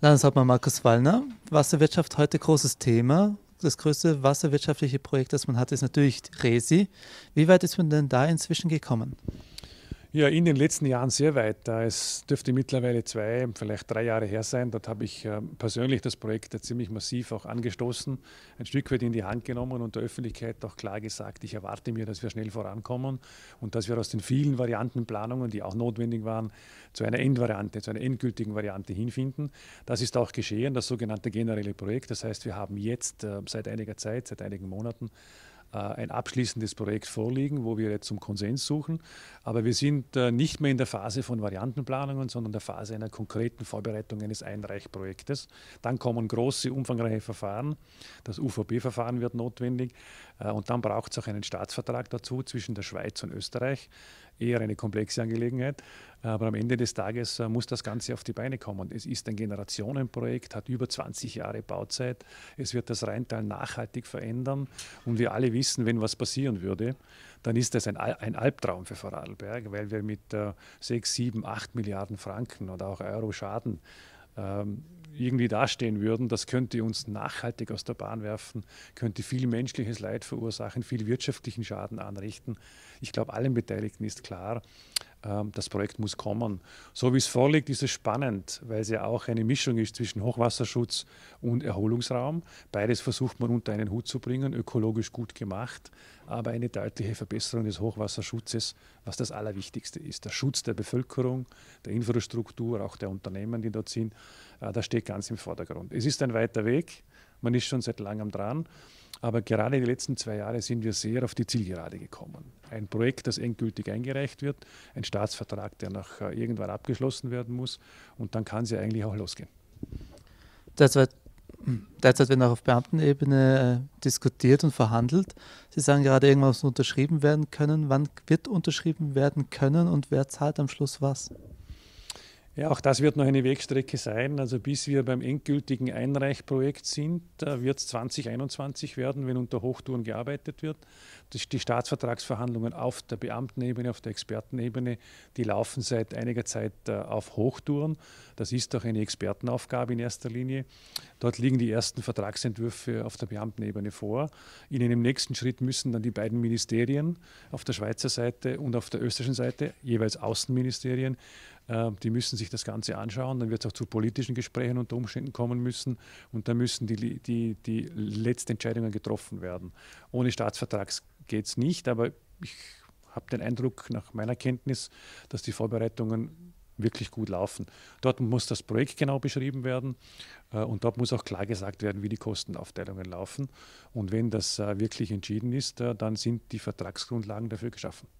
Landeshauptmann Markus Wallner. Wasserwirtschaft heute großes Thema. Das größte wasserwirtschaftliche Projekt, das man hat, ist natürlich Resi. Wie weit ist man denn da inzwischen gekommen? Ja, in den letzten Jahren sehr weit. Es dürfte mittlerweile zwei, vielleicht drei Jahre her sein. Dort habe ich äh, persönlich das Projekt ziemlich massiv auch angestoßen, ein Stück weit in die Hand genommen und der Öffentlichkeit auch klar gesagt, ich erwarte mir, dass wir schnell vorankommen und dass wir aus den vielen Variantenplanungen, die auch notwendig waren, zu einer Endvariante, zu einer endgültigen Variante hinfinden. Das ist auch geschehen, das sogenannte generelle Projekt. Das heißt, wir haben jetzt äh, seit einiger Zeit, seit einigen Monaten, äh, ein abschließendes Projekt vorliegen, wo wir jetzt zum Konsens suchen. Aber wir sind äh, nicht mehr in der Phase von Variantenplanungen, sondern in der Phase einer konkreten Vorbereitung eines Einreichprojektes. Dann kommen große, umfangreiche Verfahren. Das UVP-Verfahren wird notwendig. Äh, und dann braucht es auch einen Staatsvertrag dazu zwischen der Schweiz und Österreich eher eine komplexe Angelegenheit. Aber am Ende des Tages äh, muss das Ganze auf die Beine kommen. Es ist ein Generationenprojekt, hat über 20 Jahre Bauzeit. Es wird das Rheintal nachhaltig verändern. Und wir alle wissen, wenn was passieren würde, dann ist das ein, ein Albtraum für Vorarlberg, weil wir mit äh, 6, 7, 8 Milliarden Franken oder auch Euro Schaden ähm, irgendwie dastehen würden, das könnte uns nachhaltig aus der Bahn werfen, könnte viel menschliches Leid verursachen, viel wirtschaftlichen Schaden anrichten. Ich glaube, allen Beteiligten ist klar, ähm, das Projekt muss kommen. So wie es vorliegt, ist es spannend, weil es ja auch eine Mischung ist zwischen Hochwasserschutz und Erholungsraum. Beides versucht man unter einen Hut zu bringen, ökologisch gut gemacht, aber eine deutliche Verbesserung des Hochwasserschutzes, was das Allerwichtigste ist. Der Schutz der Bevölkerung, der Infrastruktur, auch der Unternehmen, die dort sind, äh, das steht ganz im Vordergrund. Es ist ein weiter Weg, man ist schon seit langem dran, aber gerade die letzten zwei Jahre sind wir sehr auf die Zielgerade gekommen ein Projekt, das endgültig eingereicht wird, ein Staatsvertrag, der noch äh, irgendwann abgeschlossen werden muss und dann kann es ja eigentlich auch losgehen. Derzeit, derzeit wird auch auf Beamtenebene äh, diskutiert und verhandelt. Sie sagen gerade, irgendwas muss unterschrieben werden können. Wann wird unterschrieben werden können und wer zahlt am Schluss was? Ja, auch das wird noch eine Wegstrecke sein. Also bis wir beim endgültigen Einreichprojekt sind, wird es 2021 werden, wenn unter Hochtouren gearbeitet wird. Die Staatsvertragsverhandlungen auf der Beamtenebene, auf der Expertenebene, die laufen seit einiger Zeit äh, auf Hochtouren. Das ist auch eine Expertenaufgabe in erster Linie. Dort liegen die ersten Vertragsentwürfe auf der Beamtenebene vor. In einem nächsten Schritt müssen dann die beiden Ministerien auf der Schweizer Seite und auf der österreichischen Seite, jeweils Außenministerien, ähm, die müssen sich das Ganze anschauen. Dann wird es auch zu politischen Gesprächen unter Umständen kommen müssen und dann müssen die, die, die letzten Entscheidungen getroffen werden. Ohne Staatsvertrags geht es nicht, aber ich habe den Eindruck nach meiner Kenntnis, dass die Vorbereitungen wirklich gut laufen. Dort muss das Projekt genau beschrieben werden äh, und dort muss auch klar gesagt werden, wie die Kostenaufteilungen laufen. Und wenn das äh, wirklich entschieden ist, äh, dann sind die Vertragsgrundlagen dafür geschaffen.